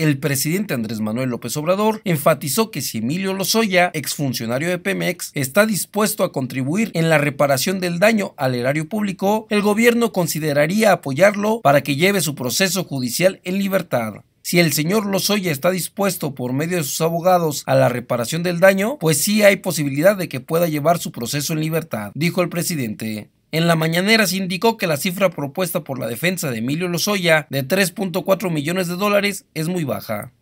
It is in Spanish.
El presidente Andrés Manuel López Obrador enfatizó que si Emilio Lozoya, exfuncionario de Pemex, está dispuesto a contribuir en la reparación del daño al erario público, el gobierno consideraría apoyarlo para que lleve su proceso judicial en libertad. Si el señor Lozoya está dispuesto por medio de sus abogados a la reparación del daño, pues sí hay posibilidad de que pueda llevar su proceso en libertad, dijo el presidente. En la mañanera se indicó que la cifra propuesta por la defensa de Emilio Lozoya de 3.4 millones de dólares es muy baja.